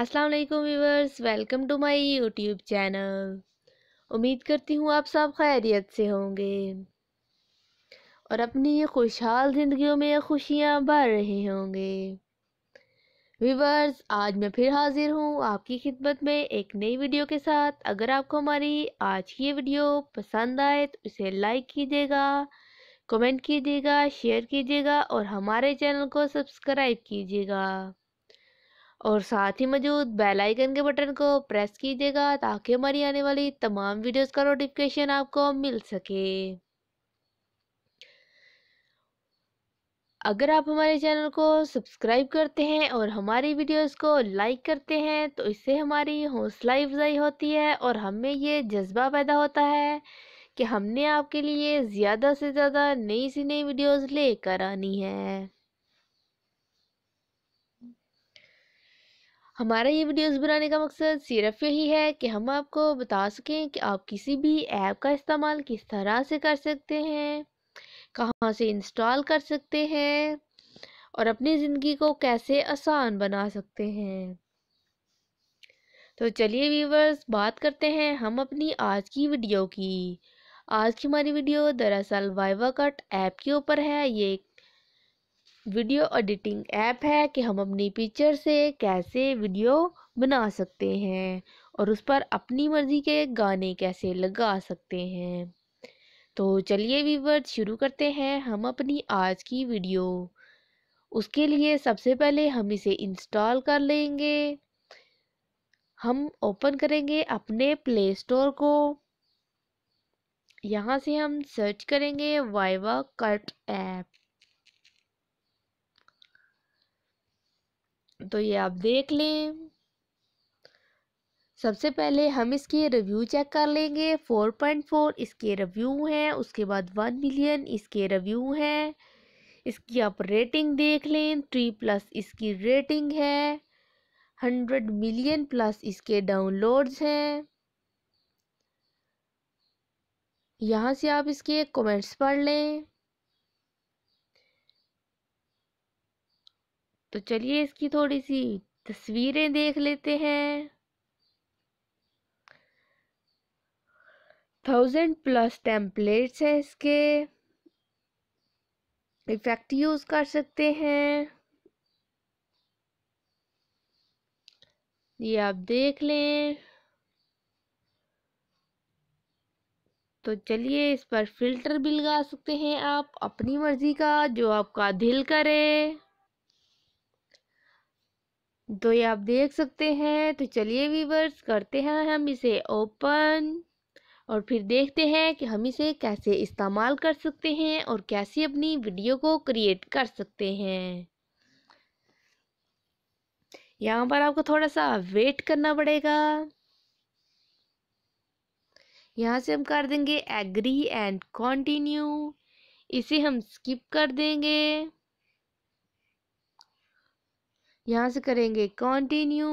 अस्सलाम वालेकुम viewers welcome to my YouTube channel उम्मीद करती हूँ आप सब खैरियत से होंगे और अपनी ये खुशहाल ज़िंदगियों में खुशियाँ भर रहे होंगे व्यूवर्स आज मैं फिर हाज़िर हूँ आपकी खिदमत में एक नई वीडियो के साथ अगर आपको हमारी आज की ये वीडियो पसंद आए तो इसे लाइक कीजिएगा कमेंट कीजिएगा शेयर कीजिएगा और हमारे चैनल को सब्सक्राइब कीजिएगा और साथ ही मौजूद बेल आइकन के बटन को प्रेस कीजिएगा ताकि हमारी आने वाली तमाम वीडियोस का नोटिफिकेशन आपको मिल सके अगर आप हमारे चैनल को सब्सक्राइब करते हैं और हमारी वीडियोस को लाइक करते हैं तो इससे हमारी हौसला अफजाई होती है और हमें ये जज्बा पैदा होता है कि हमने आपके लिए ज़्यादा से ज़्यादा नई सी नई वीडियोस लेकर आनी है हमारा ये वीडियोस बनाने का मकसद सिर्फ यही है कि हम आपको बता सकें कि आप किसी भी ऐप का इस्तेमाल किस तरह से कर सकते हैं कहाँ से इंस्टॉल कर सकते हैं और अपनी ज़िंदगी को कैसे आसान बना सकते हैं तो चलिए व्यूवर्स बात करते हैं हम अपनी आज की वीडियो की आज की हमारी वीडियो दरअसल वाइवा कट ऐप के ऊपर है ये एक वीडियो एडिटिंग ऐप है कि हम अपनी पिक्चर से कैसे वीडियो बना सकते हैं और उस पर अपनी मर्ज़ी के गाने कैसे लगा सकते हैं तो चलिए वीवर्स शुरू करते हैं हम अपनी आज की वीडियो उसके लिए सबसे पहले हम इसे इंस्टॉल कर लेंगे हम ओपन करेंगे अपने प्ले स्टोर को यहाँ से हम सर्च करेंगे वाइवा कट ऐप तो ये आप देख लें सबसे पहले हम इसके रिव्यू चेक कर लेंगे 4.4 इसके रिव्यू हैं उसके बाद 1 मिलियन इसके रिव्यू हैं इसकी आप रेटिंग देख लें थ्री प्लस इसकी रेटिंग है हंड्रेड मिलियन प्लस इसके डाउनलोड्स हैं यहाँ से आप इसके कमेंट्स पढ़ लें तो चलिए इसकी थोड़ी सी तस्वीरें देख लेते हैं थाउजेंड प्लस टेम्पलेट्स हैं इसके इफेक्ट यूज़ कर सकते हैं ये आप देख लें तो चलिए इस पर फिल्टर भी लगा सकते हैं आप अपनी मर्ज़ी का जो आपका दिल करे तो ये आप देख सकते हैं तो चलिए वीवर्स करते हैं हम इसे ओपन और फिर देखते हैं कि हम इसे कैसे इस्तेमाल कर सकते हैं और कैसे अपनी वीडियो को क्रिएट कर सकते हैं यहाँ पर आपको थोड़ा सा वेट करना पड़ेगा यहाँ से हम कर देंगे एग्री एंड कंटिन्यू इसे हम स्किप कर देंगे यहाँ से करेंगे कंटिन्यू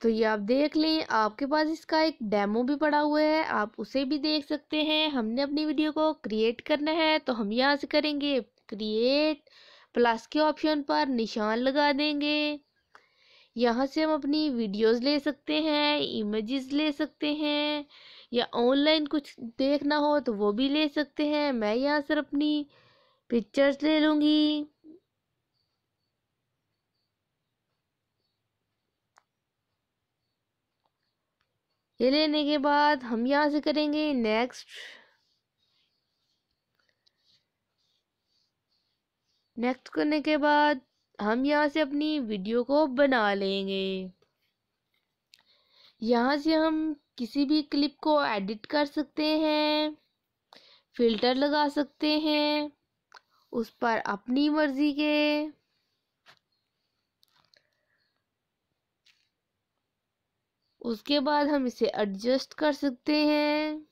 तो ये आप देख लें आपके पास इसका एक डेमो भी पड़ा हुआ है आप उसे भी देख सकते हैं हमने अपनी वीडियो को क्रिएट करना है तो हम यहाँ से करेंगे क्रिएट प्लस के ऑप्शन पर निशान लगा देंगे यहाँ से हम अपनी वीडियोस ले सकते हैं इमेजेस ले सकते हैं या ऑनलाइन कुछ देखना हो तो वो भी ले सकते हैं मैं यहाँ से अपनी पिक्चर्स ले लूँगी ये लेने के बाद हम यहाँ से करेंगे नेक्स्ट नेक्स्ट करने के बाद हम यहाँ से अपनी वीडियो को बना लेंगे यहाँ से हम किसी भी क्लिप को एडिट कर सकते हैं फिल्टर लगा सकते हैं उस पर अपनी मर्जी के उसके बाद हम इसे एडजस्ट कर सकते हैं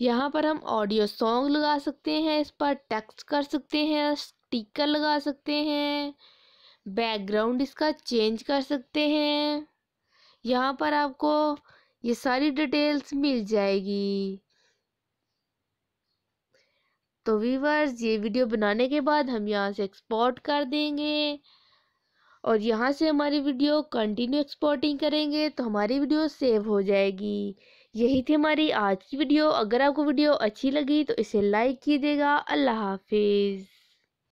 यहाँ पर हम ऑडियो सॉन्ग लगा सकते हैं इस पर टेक्स्ट कर सकते हैं स्टिकर लगा सकते हैं बैकग्राउंड इसका चेंज कर सकते हैं यहाँ पर आपको ये सारी डिटेल्स मिल जाएगी तो वीवर्स ये वीडियो बनाने के बाद हम यहाँ से एक्सपोर्ट कर देंगे और यहाँ से हमारी वीडियो कंटिन्यू एक्सपोर्टिंग करेंगे तो हमारी वीडियो सेव हो जाएगी यही थी हमारी आज की वीडियो अगर आपको वीडियो अच्छी लगी तो इसे लाइक कीजिएगा अल्लाह हाफिज़